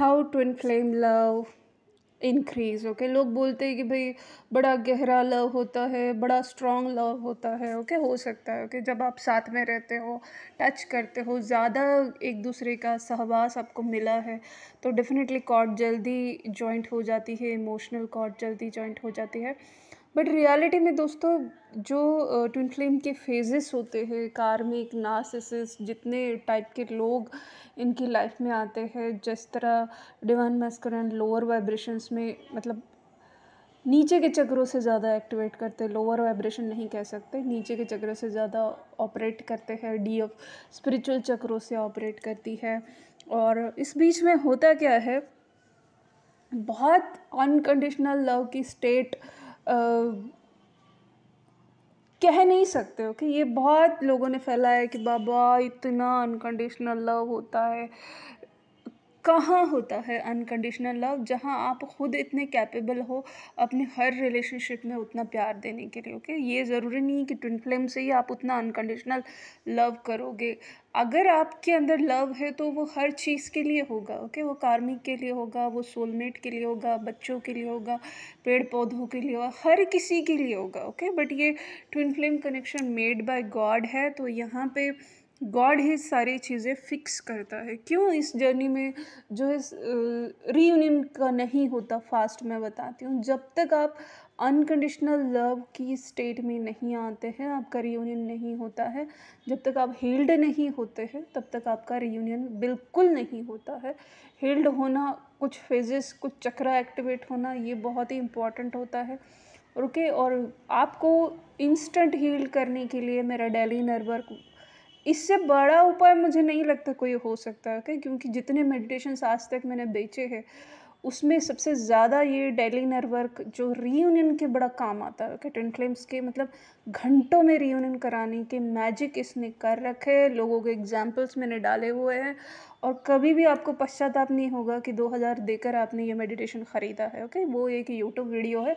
How to inflame love increase okay लोग बोलते हैं कि भाई बड़ा गहरा लव होता है बड़ा स्ट्रॉन्ग लव होता है ओके okay? हो सकता है ओके okay? जब आप साथ में रहते हो टच करते हो ज़्यादा एक दूसरे का सहवास आपको मिला है तो डेफिनेटली कॉर्ड जल्दी जॉइंट हो जाती है इमोशनल कॉर्ड जल्दी जॉइंट हो जाती है बट रियलिटी में दोस्तों जो ट्विन फ्लेम के फेजेस होते हैं कार्मिक नासिसिस जितने टाइप के लोग इनकी लाइफ में आते हैं जिस तरह डिवान मैस्करन लोअर वाइब्रेशंस में मतलब नीचे के चक्रों से ज़्यादा एक्टिवेट करते हैं लोअर वाइब्रेशन नहीं कह सकते नीचे के चक्रों से ज़्यादा ऑपरेट करते हैं डी एफ स्पिरिचुअल चक्रों से ऑपरेट करती है और इस बीच में होता क्या है बहुत अनकंडीशनल लव की स्टेट कह नहीं सकते हो कि ये बहुत लोगों ने फैलाया है कि बाबा इतना अनकंडीशनल लव होता है कहाँ होता है अनकंडीशनल लव जहाँ आप खुद इतने कैपेबल हो अपने हर रिलेशनशिप में उतना प्यार देने के लिए ओके ये ज़रूरी नहीं है कि ट्विन फ्लेम से ही आप उतना अनकंडीशनल लव करोगे अगर आपके अंदर लव है तो वो हर चीज़ के लिए होगा ओके वो कार्मिक के लिए होगा वो सोलमेट के लिए होगा बच्चों के लिए होगा पेड़ पौधों के लिए होगा हर किसी के लिए होगा ओके बट ये twin flame connection made by God है तो यहाँ पर गॉड ही सारी चीज़ें फिक्स करता है क्यों इस जर्नी में जो है रीयूनियन का नहीं होता फास्ट मैं बताती हूँ जब तक आप अनकंडीशनल लव की स्टेट में नहीं आते हैं आपका रीयूनियन नहीं होता है जब तक आप हील्ड नहीं होते हैं तब तक आपका रीयूनियन बिल्कुल नहीं होता है हील्ड होना कुछ फेजेस कुछ चक्रा एक्टिवेट होना ये बहुत ही इम्पॉर्टेंट होता है ओके और आपको इंस्टेंट हील करने के लिए मेरा डेली नर्वर इससे बड़ा उपाय मुझे नहीं लगता कोई हो सकता है क्योंकि जितने मेडिटेशन आज तक मैंने बेचे हैं उसमें सबसे ज़्यादा ये डेली नरवर्क जो रीयूनियन के बड़ा काम आता है टेन क्लेम्स के मतलब घंटों में रीयूनियन कराने के मैजिक इसने कर रखे लोगों के एग्जाम्पल्स मैंने डाले हुए हैं और कभी भी आपको पश्चाताप नहीं होगा कि 2000 देकर आपने ये मेडिटेशन ख़रीदा है ओके वो एक यूट्यूब वीडियो है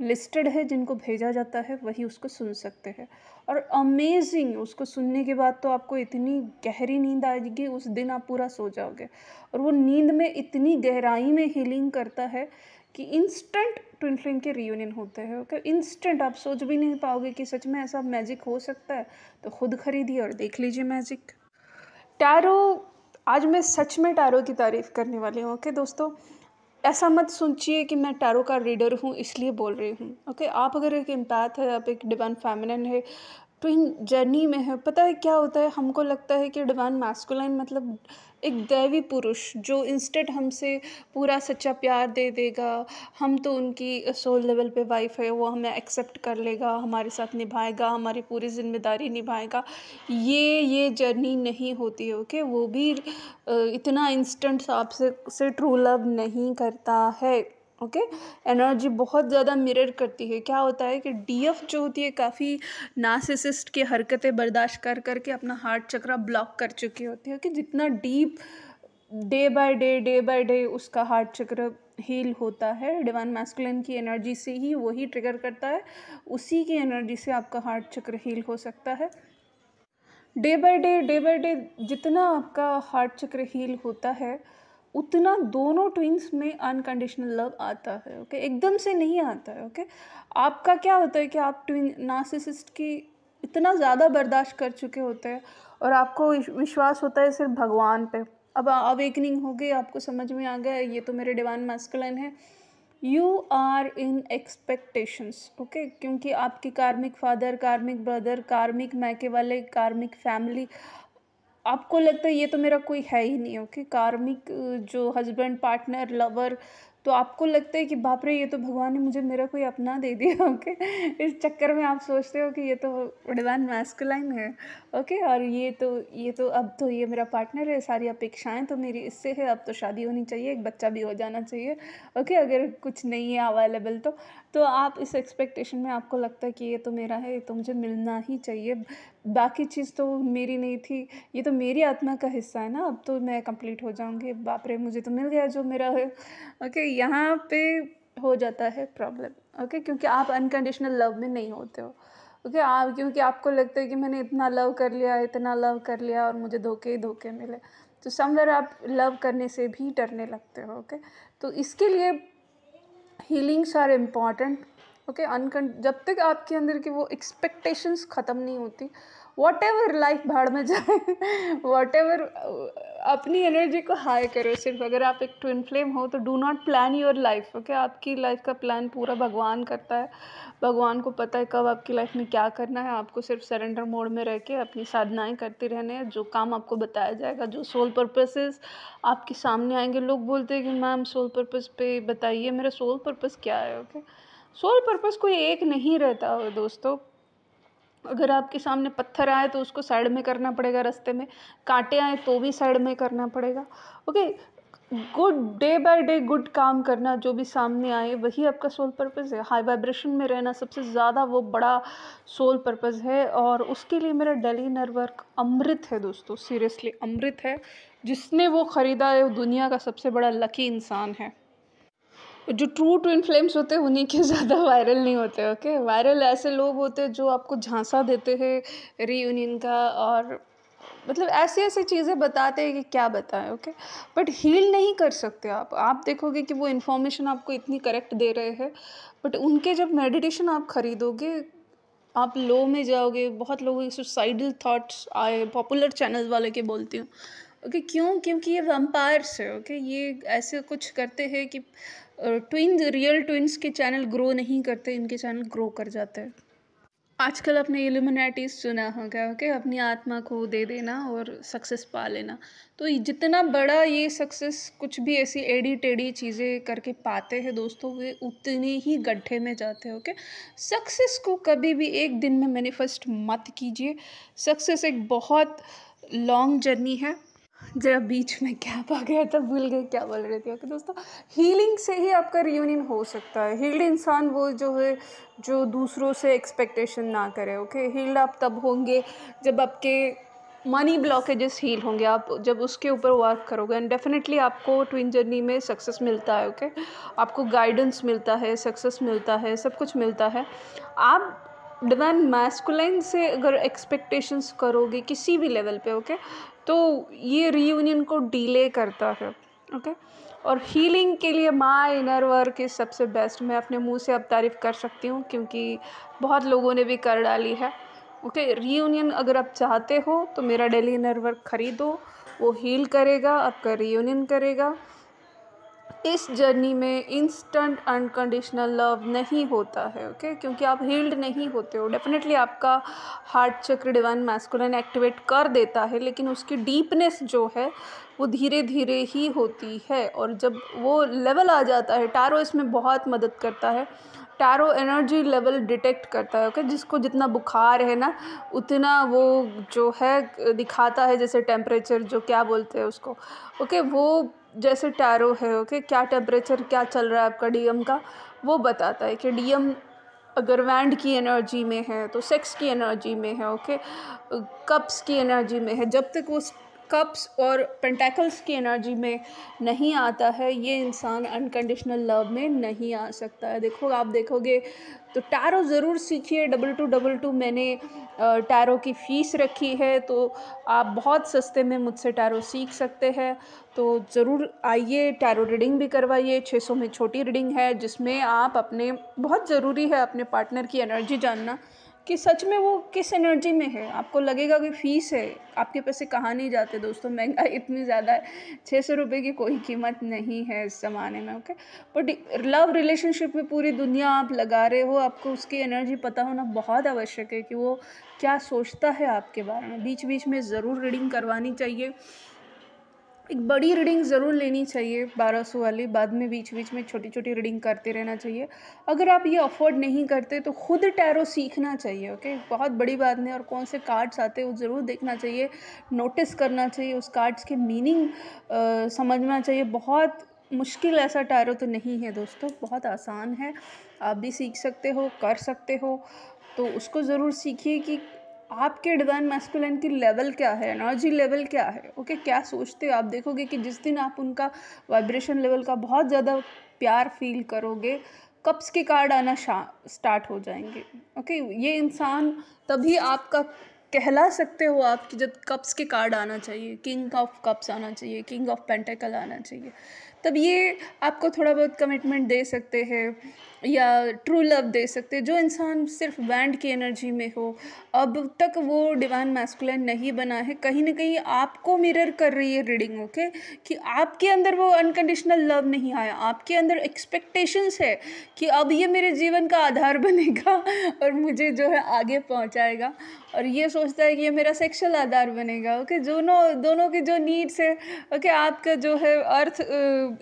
लिस्टेड है जिनको भेजा जाता है वही उसको सुन सकते हैं और अमेज़िंग उसको सुनने के बाद तो आपको इतनी गहरी नींद आएगी उस दिन आप पूरा सो जाओगे और वो नींद में इतनी गहराई में हीलिंग करता है कि इंस्टेंट ट्विन फ्लेम के रियूनियन होते हैं ओके इंस्टेंट आप सोच भी नहीं पाओगे कि सच में ऐसा मैजिक हो सकता है तो खुद खरीदिए और देख लीजिए मैजिक टैरो आज मैं सच में टैरो की तारीफ़ करने वाली हूँ ओके दोस्तों ऐसा मत सोचिए कि मैं टैरो का रीडर हूँ इसलिए बोल रही हूँ ओके आप अगर एक इम्पैथ है आप एक डिवाइन फैमिलन है तो इन जर्नी में है पता है क्या होता है हमको लगता है कि डिवान मैस्कुलाइन मतलब एक दैवी पुरुष जो इंस्टेंट हमसे पूरा सच्चा प्यार दे देगा हम तो उनकी सोल लेवल पे वाइफ है वो हमें एक्सेप्ट कर लेगा हमारे साथ निभाएगा हमारी पूरी जिम्मेदारी निभाएगा ये ये जर्नी नहीं होती ओके वो भी इतना इंस्टेंट आपसे से ट्रू लव नहीं करता है ओके एनर्जी बहुत ज़्यादा मिरर करती है क्या होता है कि डीएफ जो होती है काफ़ी नासिसिस्ट की हरकतें बर्दाश्त कर करके अपना हार्ट चक्रा ब्लॉक कर चुकी होती है कि जितना deep day by day day by day उसका हार्ट चक्र हील होता है डिवाइन मैस्कुलिन की एनर्जी से ही वही ट्रिगर करता है उसी की एनर्जी से आपका हार्ट चक्र हील हो सकता है day by day day by day जितना आपका हार्ट चक्र हील होता है उतना दोनों ट्विंस में अनकंडीशनल लव आता है ओके एकदम से नहीं आता है ओके आपका क्या होता है कि आप ट्विन नासिसिस्ट की इतना ज़्यादा बर्दाश्त कर चुके होते हैं और आपको विश्वास होता है सिर्फ भगवान पे अब अवेकनिंग हो गई आपको समझ में आ गया ये तो मेरे डिवाइन मास्कुलन है you are in expectations okay क्योंकि आपके कार्मिक फादर कार्मिक ब्रदर कार्मिक मैके वाले कार्मिक फैमिली आपको लगता है ये तो मेरा कोई है ही नहीं ओके कार्मिक जो हस्बैंड पार्टनर लवर तो आपको लगता है कि बाप रे ये तो भगवान ने मुझे मेरा कोई अपना दे दिया ओके इस चक्कर में आप सोचते हो कि ये तो उड़वान मैस्कुलाइन है ओके और ये तो ये तो अब तो ये मेरा पार्टनर है सारी अपेक्षाएं तो मेरी इससे है अब तो शादी होनी चाहिए एक बच्चा भी हो जाना चाहिए ओके अगर कुछ नहीं है अवेलेबल तो तो आप इस एक्सपेक्टेशन में आपको लगता है कि ये तो मेरा है ये तो मुझे मिलना ही चाहिए बाकी चीज़ तो मेरी नहीं थी ये तो मेरी आत्मा का हिस्सा है ना अब तो मैं कंप्लीट हो जाऊँगी बाप रे मुझे तो मिल गया जो मेरा है ओके यहाँ पे हो जाता है प्रॉब्लम ओके क्योंकि आप अनकंडीशनल लव में नहीं होते हो ओके आप क्योंकि आपको लगता है कि मैंने इतना लव कर लिया इतना लव कर लिया और मुझे धोखे ही धोखे मिले तो समवेयर आप लव करने से भी डरने लगते हो ओके तो इसके लिए हीलिंग्स आर इम्पॉर्टेंट ओके अनकं जब तक आपके अंदर की वो एक्सपेक्टेशंस ख़त्म नहीं होती वॉट एवर लाइफ भाड़ में जाए वॉट एवर अपनी एनर्जी को हाई करो सिर्फ अगर आप एक ट्विन फ्लेम हो तो do not plan your life okay आपकी लाइफ का प्लान पूरा भगवान करता है भगवान को पता है कब आपकी लाइफ में क्या करना है आपको सिर्फ सरेंडर मोड में रह के अपनी साधनाएँ करते रहने हैं जो काम आपको बताया जाएगा जो सोल पर्पसेस आपके सामने आएंगे लोग बोलते हैं कि मैम सोल पर्पस पे बताइए मेरा सोल पर्पस क्या है ओके सोल पर्पस कोई एक नहीं रहता दोस्तों अगर आपके सामने पत्थर आए तो उसको साइड में करना पड़ेगा रास्ते में कांटे आए तो भी साइड में करना पड़ेगा okay good day by day good काम करना जो भी सामने आए वही आपका सोल पर्पज़ है हाई वाइब्रेशन में रहना सबसे ज़्यादा वो बड़ा सोल पर्पज़ है और उसके लिए मेरा डेली नरवर्क अमृत है दोस्तों सीरियसली अमृत है जिसने वो ख़रीदा है वो दुनिया का सबसे बड़ा लकी इंसान है जो ट्रू ट्विन फ्लेम्स होते हैं उन्हीं के ज़्यादा वायरल नहीं होते ओके वायरल ऐसे लोग होते हैं जो आपको झांसा देते हैं रीयूनियन का और मतलब ऐसी ऐसी चीज़ें बताते हैं कि क्या बताएं ओके बट हील नहीं कर सकते आप आप देखोगे कि वो इन्फॉर्मेशन आपको इतनी करेक्ट दे रहे हैं बट उनके जब मेडिटेशन आप ख़रीदोगे आप लो में जाओगे बहुत लोगों के सुसाइडल थाट्स आए पॉपुलर चैनल वाले के बोलती हूँ ओके okay, क्यों क्योंकि ये वम्पायर्स है ओके okay? ये ऐसे कुछ करते हैं कि ट्विन रियल ट्विन्स के चैनल ग्रो नहीं करते इनके चैनल ग्रो कर जाते हैं आजकल अपने एलिमिनाटीज सुना होगा ओके अपनी आत्मा को दे देना और सक्सेस पा लेना तो जितना बड़ा ये सक्सेस कुछ भी ऐसी एडी टेढ़ी चीज़ें करके पाते हैं दोस्तों वे उतने ही गड्ढे में जाते हैं ओके सक्सेस को कभी भी एक दिन में मैनिफेस्ट मत कीजिए सक्सेस एक बहुत लॉन्ग जर्नी है जरा बीच में कैप आ गया था भूल गए क्या बोल रही थी ओके दोस्तों हीलिंग से ही आपका रियूनियन हो सकता है हील्ड इंसान वो जो है जो दूसरों से एक्सपेक्टेशन ना करे ओके हील्ड आप तब होंगे जब आपके मनी ब्लॉकेजेस हील होंगे आप जब उसके ऊपर वर्क करोगे एंड डेफिनेटली आपको ट्विन जर्नी में सक्सेस मिलता है ओके okay? आपको गाइडेंस मिलता है सक्सेस मिलता है सब कुछ मिलता है आप डिवाइन मैस्कुलाइन से अगर एक्सपेक्टेशंस करोगे किसी भी लेवल पे ओके तो ये रीयूनियन को डिले करता है ओके और हीलिंग के लिए माँ इनर वर्क इज़ सबसे बेस्ट मैं अपने मुंह से अब तारीफ़ कर सकती हूँ क्योंकि बहुत लोगों ने भी कर डाली है ओके रीयूनियन अगर आप चाहते हो तो मेरा डेली इनर वर्क ख़रीदो वो हील करेगा आपका रीयूनियन करेगा इस जर्नी में इंस्टेंट अनकंडीशनल लव नहीं होता है ओके okay? क्योंकि आप हील्ड नहीं होते हो डेफिनेटली आपका हार्ट चक्र डिवाइन मैस्कुलन एक्टिवेट कर देता है लेकिन उसकी डीपनेस जो है वो धीरे धीरे ही होती है और जब वो लेवल आ जाता है टैरो इसमें बहुत मदद करता है टैरो एनर्जी लेवल डिटेक्ट करता है ओके okay? जिसको जितना बुखार है ना उतना वो जो है दिखाता है जैसे टेम्परेचर जो क्या बोलते हैं उसको ओके okay? वो जैसे टैरो है ओके क्या टेम्परेचर क्या चल रहा है आपका डी का वो बताता है कि डी अगर वैंड की एनर्जी में है तो सेक्स की एनर्जी में है ओके कप्स की एनर्जी में है जब तक उस कप्स और पेंटेकल्स की एनर्जी में नहीं आता है ये इंसान अनकंडीशनल लव में नहीं आ सकता है देखो आप देखोगे तो टैरो ज़रूर सीखिए डबल टू डबल टू मैंने टैरो की फ़ीस रखी है तो आप बहुत सस्ते में मुझसे टैरो सीख सकते हैं तो ज़रूर आइए टैरो रीडिंग भी करवाइए छः सौ में छोटी रीडिंग है जिसमें आप अपने बहुत ज़रूरी है अपने पार्टनर की एनर्जी जानना कि सच में वो किस एनर्जी में है आपको लगेगा कि फ़ीस है आपके पैसे कहाँ नहीं जाते दोस्तों महंगाई इतनी ज़्यादा है छः सौ रुपये की कोई कीमत नहीं है इस ज़माने में ओके बट लव रिलेशनशिप में पूरी दुनिया आप लगा रहे हो आपको उसकी एनर्जी पता होना बहुत आवश्यक है कि वो क्या सोचता है आपके बारे में बीच बीच में ज़रूर रीडिंग करवानी चाहिए एक बड़ी रीडिंग ज़रूर लेनी चाहिए बारह सौ वाली बाद में बीच बीच में छोटी छोटी रीडिंग करते रहना चाहिए अगर आप ये अफोर्ड नहीं करते तो खुद टैरो सीखना चाहिए ओके बहुत बड़ी बात नहीं और कौन से कार्ड्स आते हैं वो ज़रूर देखना चाहिए नोटिस करना चाहिए उस कार्ड्स के मीनिंग समझना चाहिए बहुत मुश्किल ऐसा टैरो तो नहीं है दोस्तों बहुत आसान है आप भी सीख सकते हो कर सकते हो तो उसको ज़रूर सीखिए कि आपके डिवाइन मैस्कुलन की लेवल क्या है एनर्जी लेवल क्या है ओके okay, क्या सोचते हो आप देखोगे कि जिस दिन आप उनका वाइब्रेशन लेवल का बहुत ज़्यादा प्यार फील करोगे कप्स के कार्ड आना स्टार्ट हो जाएंगे ओके okay? ये इंसान तभी आपका कहला सकते हो आप कि जब कप्स के कार्ड आना चाहिए किंग ऑफ कप्स आना चाहिए किंग ऑफ पेंटेकल आना चाहिए तब ये आपको थोड़ा बहुत कमिटमेंट दे सकते हैं या ट्रू लव दे सकते जो इंसान सिर्फ बैंड की एनर्जी में हो अब तक वो डिवाइन मैस्कुलर नहीं बना है कहीं ना कहीं आपको मिरर कर रही है रीडिंग ओके कि आपके अंदर वो अनकंडीशनल लव नहीं आया आपके अंदर एक्सपेक्टेशंस है कि अब ये मेरे जीवन का आधार बनेगा और मुझे जो है आगे पहुंचाएगा और ये सोचता है कि ये मेरा सेक्शुअल आधार बनेगा ओके दोनों दोनों की जो नीड्स है ओके आपका जो है अर्थ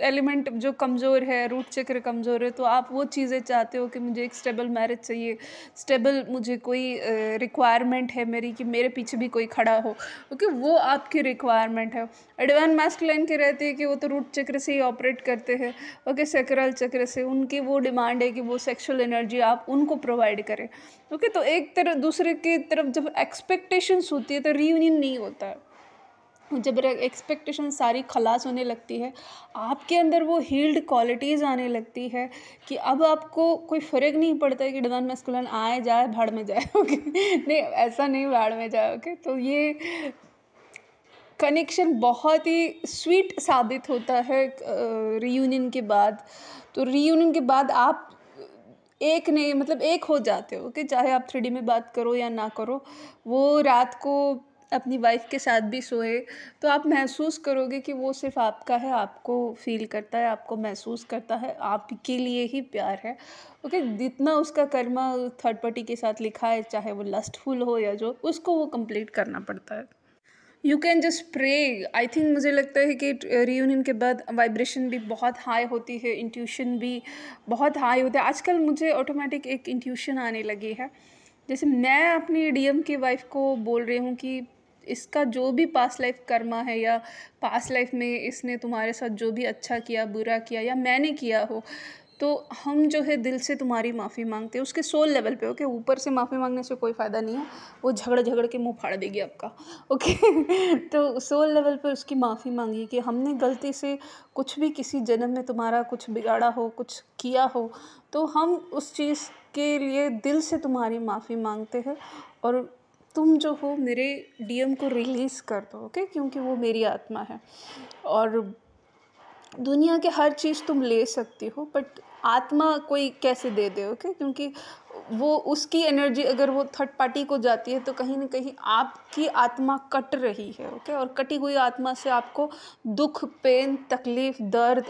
एलिमेंट जो कमज़ोर है रूट चक्र कमज़ोर है तो आप वो चीज़ें चाहते हो कि मुझे एक स्टेबल मैरिज चाहिए स्टेबल मुझे कोई रिक्वायरमेंट है मेरी कि मेरे पीछे भी कोई खड़ा हो क्योंकि okay, वो आपकी रिक्वायरमेंट है एडवान मास्कुलाइन के रहती तो है कि वो तो रूट चक्र से ही ऑपरेट करते हैं ओके सेक्रल चक्र से उनकी वो डिमांड है कि वो सेक्शुअल एनर्जी आप उनको प्रोवाइड करें ओके okay, तो एक तरफ दूसरे की तरफ जब एक्सपेक्टेशंस होती है तो रीयूनियन नहीं होता है जब एक्सपेक्टेशन सारी खलास होने लगती है आपके अंदर वो हील्ड क्वालिटीज़ आने लगती है कि अब आपको कोई फ़र्क नहीं पड़ता है कि डिवान मस्कुलन आए जाए भाड़ में जाए ओके नहीं ऐसा नहीं भाड़ में जाए ओके तो ये कनेक्शन बहुत ही स्वीट साबित होता है रीयूनियन के बाद तो रीयूनियन के बाद आप एक नहीं मतलब एक हो जाते हो कि चाहे आप थ्री में बात करो या ना करो वो रात को अपनी वाइफ़ के साथ भी सोए तो आप महसूस करोगे कि वो सिर्फ आपका है आपको फ़ील करता है आपको महसूस करता है आपके लिए ही प्यार है ओके जितना उसका कर्मा थर्ड पार्टी के साथ लिखा है चाहे वो लस्टफुल हो या जो उसको वो कंप्लीट करना पड़ता है you can just pray I think मुझे लगता है कि रीयूनियन के बाद वाइब्रेशन भी बहुत हाई होती है इंट्यूशन भी बहुत हाई होता है आजकल मुझे ऑटोमेटिक एक इंट्यूशन आने लगी है जैसे मैं अपनी डीएम की वाइफ को बोल रही हूँ कि इसका जो भी पास्ट लाइफ कर्मा है या पास्ट लाइफ में इसने तुम्हारे साथ जो भी अच्छा किया बुरा किया या मैंने किया हो तो हम जो है दिल से तुम्हारी माफ़ी मांगते हैं उसके सोल लेवल पे ओके ऊपर से माफ़ी मांगने से कोई फ़ायदा नहीं है वो झगड़ झगड़ के मुंह फाड़ देगी आपका ओके तो सोल लेवल पे उसकी माफ़ी मांगी कि हमने गलती से कुछ भी किसी जन्म में तुम्हारा कुछ बिगाड़ा हो कुछ किया हो तो हम उस चीज़ के लिए दिल से तुम्हारी माफ़ी मांगते हैं और तुम जो हो मेरे डीएम को रिलीज़ कर दो ओके क्योंकि वो मेरी आत्मा है और दुनिया के हर चीज़ तुम ले सकती हो बट आत्मा कोई कैसे दे दे ओके क्योंकि वो उसकी एनर्जी अगर वो थर्ड पार्टी को जाती है तो कहीं ना कहीं आपकी आत्मा कट रही है ओके और कटी हुई आत्मा से आपको दुख पेन तकलीफ़ दर्द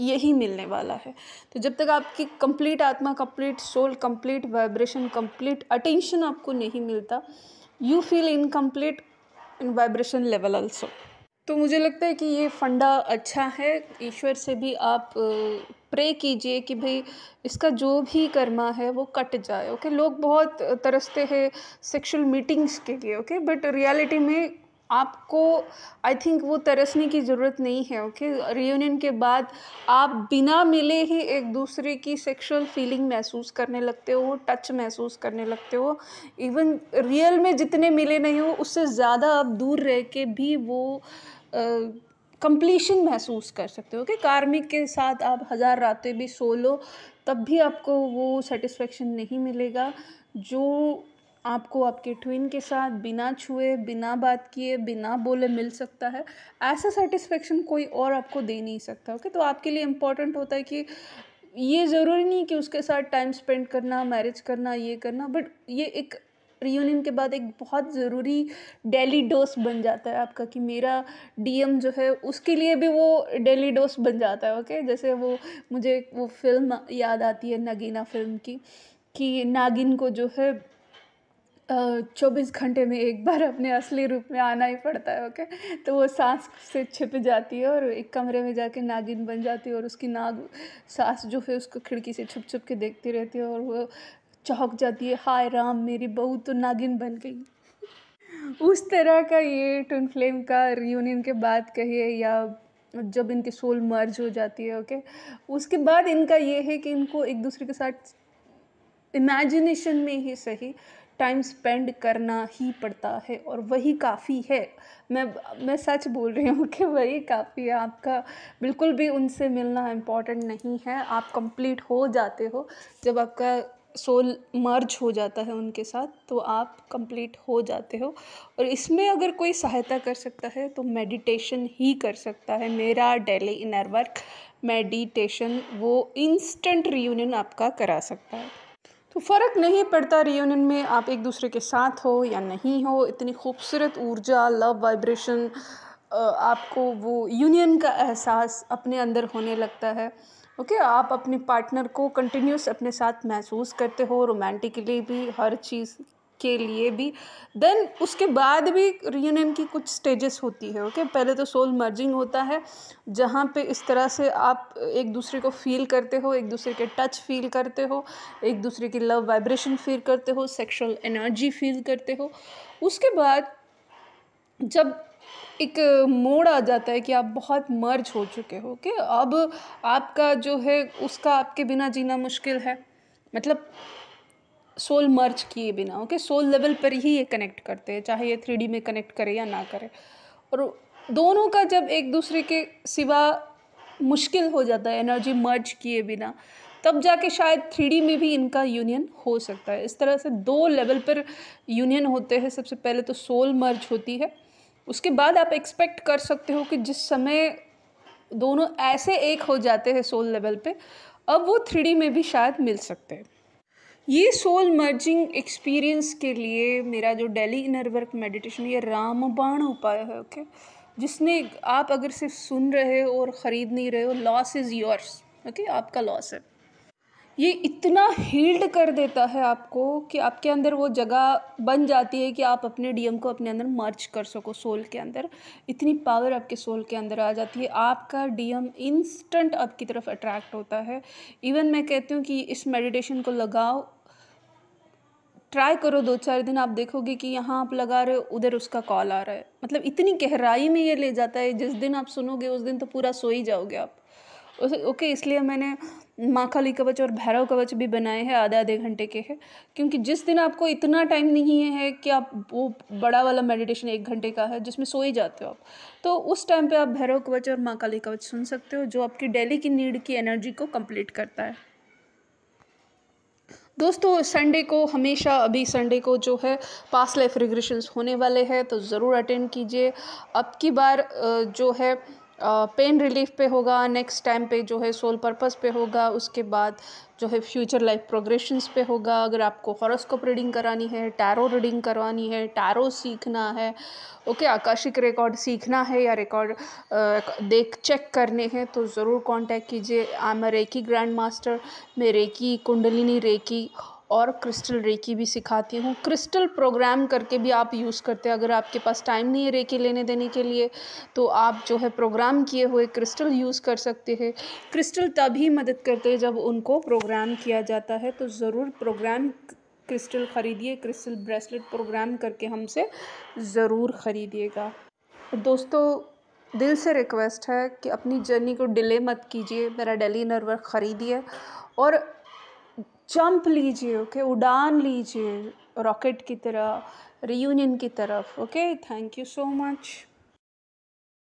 यही मिलने वाला है तो जब तक आपकी कंप्लीट आत्मा complete soul complete vibration complete attention आपको नहीं मिलता you feel incomplete in vibration level also तो मुझे लगता है कि ये फंडा अच्छा है ईश्वर से भी आप प्रे कीजिए कि भाई इसका जो भी कर्मा है वो कट जाए ओके लोग बहुत तरसते हैं सेक्सुअल मीटिंग्स के लिए ओके बट रियलिटी में आपको आई थिंक वो तरसने की ज़रूरत नहीं है ओके okay? रियूनियन के बाद आप बिना मिले ही एक दूसरे की सेक्सुअल फीलिंग महसूस करने लगते हो टच महसूस करने लगते हो इवन रियल में जितने मिले नहीं हो उससे ज़्यादा आप दूर रह के भी वो कंप्लीशन महसूस कर सकते हो कि कार्मिक के साथ आप हज़ार रातें भी सो लो तब भी आपको वो सेटिस्फेक्शन नहीं मिलेगा जो आपको आपके ट्विन के साथ बिना छुए बिना बात किए बिना बोले मिल सकता है ऐसा सेटिस्फेक्शन कोई और आपको दे नहीं सकता ओके तो आपके लिए इम्पॉर्टेंट होता है कि ये ज़रूरी नहीं कि उसके साथ टाइम स्पेंड करना मैरिज करना ये करना बट ये एक रियूनियन के बाद एक बहुत ज़रूरी डेली डोस बन जाता है आपका कि मेरा डीएम जो है उसके लिए भी वो डेली डोस बन जाता है ओके जैसे वो मुझे वो फिल्म याद आती है नगीना फिल्म की कि नागिन को जो है चौबीस घंटे में एक बार अपने असली रूप में आना ही पड़ता है ओके तो वो सांस से छिप जाती है और एक कमरे में जाके नागिन बन जाती है और उसकी नाग सांस जो है उसको खिड़की से छुप छुप के देखती रहती है और वो चौंक जाती है हाय राम मेरी बहू तो नागिन बन गई उस तरह का ये ट्विन फ्लेम का रियूनियन के बाद कहिए या जब इनकी सोल मर्ज हो जाती है ओके उसके बाद इनका ये है कि इनको एक दूसरे के साथ इमेजिनेशन में ही सही टाइम स्पेंड करना ही पड़ता है और वही काफ़ी है मैं मैं सच बोल रही हूँ कि वही काफ़ी है आपका बिल्कुल भी उनसे मिलना इम्पॉर्टेंट नहीं है आप कंप्लीट हो जाते हो जब आपका सोल मर्ज हो जाता है उनके साथ तो आप कंप्लीट हो जाते हो और इसमें अगर कोई सहायता कर सकता है तो मेडिटेशन ही कर सकता है मेरा डेली इनर वर्क मेडिटेशन वो इंस्टेंट रियूनियन आपका करा सकता है तो फ़र्क नहीं पड़ता रियूनियन में आप एक दूसरे के साथ हो या नहीं हो इतनी खूबसूरत ऊर्जा लव वाइब्रेशन आपको वो यूनियन का एहसास अपने अंदर होने लगता है ओके okay, आप अपने पार्टनर को कंटिन्यूस अपने साथ महसूस करते हो रोमांटिकली भी हर चीज़ के लिए भी देन उसके बाद भी रीयूनियन की कुछ स्टेजेस होती है ओके okay? पहले तो सोल मर्जिंग होता है जहाँ पे इस तरह से आप एक दूसरे को फील करते हो एक दूसरे के टच फील करते हो एक दूसरे की लव वाइब्रेशन फील करते हो सेक्सुअल एनर्जी फील करते हो उसके बाद जब एक मोड़ आ जाता है कि आप बहुत मर्ज हो चुके हो कि अब आपका जो है उसका आपके बिना जीना मुश्किल है मतलब सोल मर्ज किए बिना ओके सोल लेवल पर ही ये कनेक्ट करते हैं चाहे ये थ्री में कनेक्ट करे या ना करे और दोनों का जब एक दूसरे के सिवा मुश्किल हो जाता है एनर्जी मर्ज किए बिना तब जाके शायद थ्री में भी इनका यूनियन हो सकता है इस तरह से दो लेवल पर यूनियन होते हैं सबसे पहले तो सोल मर्ज होती है उसके बाद आप एक्सपेक्ट कर सकते हो कि जिस समय दोनों ऐसे एक हो जाते हैं सोल लेवल पे अब वो थ्री में भी शायद मिल सकते हैं ये सोल मर्जिंग एक्सपीरियंस के लिए मेरा जो डेली इनर वर्क मेडिटेशन ये रामबाण उपाय है ओके okay? जिसने आप अगर सिर्फ सुन रहे हो और ख़रीद नहीं रहे हो लॉस इज़ योर्स ओके आपका लॉस है ये इतना हील्ड कर देता है आपको कि आपके अंदर वो जगह बन जाती है कि आप अपने डीएम को अपने अंदर मर्ज कर सको सोल के अंदर इतनी पावर आपके सोल के अंदर आ जाती है आपका डीएम इंस्टेंट आपकी तरफ अट्रैक्ट होता है इवन मैं कहती हूँ कि इस मेडिटेशन को लगाओ ट्राई करो दो चार दिन आप देखोगे कि यहाँ आप लगा रहे हो उधर उसका कॉल आ रहा है मतलब इतनी गहराई में ये ले जाता है जिस दिन आप सुनोगे उस दिन तो पूरा सो ही जाओगे आप ओके इसलिए मैंने माँ काली कवच और भैरव कवच भी बनाए हैं आधे आधे घंटे के हैं क्योंकि जिस दिन आपको इतना टाइम नहीं है कि आप वो बड़ा वाला मेडिटेशन एक घंटे का है जिसमें सो ही जाते हो आप तो उस टाइम पे आप भैरव कवच और माँ काली कवच सुन सकते हो जो आपकी डेली की नीड की एनर्जी को कंप्लीट करता है दोस्तों संडे को हमेशा अभी संडे को जो है पास लाइफ रिग्रेशन होने वाले हैं तो ज़रूर अटेंड कीजिए अब की बार जो है पेन रिलीफ़ पे होगा नेक्स्ट टाइम पे जो है सोल पर्पस पे होगा उसके बाद जो है फ्यूचर लाइफ प्रोग्रेशंस पे होगा अगर आपको हॉरोस्कोप रीडिंग करानी है टैरो रीडिंग करवानी है टैरो सीखना है ओके आकाशिक रिकॉर्ड सीखना है या रिकॉर्ड देख चेक करने हैं तो ज़रूर कांटेक्ट कीजिए I am reiki grand master मैं रेकी कुंडलिनी रेकी और क्रिस्टल रेकी भी सिखाती हूँ क्रिस्टल प्रोग्राम करके भी आप यूज़ करते हैं अगर आपके पास टाइम नहीं है रेकी लेने देने के लिए तो आप जो है प्रोग्राम किए हुए क्रिस्टल यूज़ कर सकते हैं क्रिस्टल तभी मदद करते हैं जब उनको प्रोग्राम किया जाता है तो ज़रूर प्रोग्राम क्रिस्टल ख़रीदिए क्रिस्टल ब्रेसलेट प्रोग्राम करके हमसे ज़रूर ख़रीदिएगा दोस्तों दिल से रिक्वेस्ट है कि अपनी जर्नी को डिले मत कीजिए मेरा डेली नर्वर ख़रीदिए और जंप लीजिए ओके उड़ान लीजिए रॉकेट की तरह रियूनियन की तरफ okay thank you so much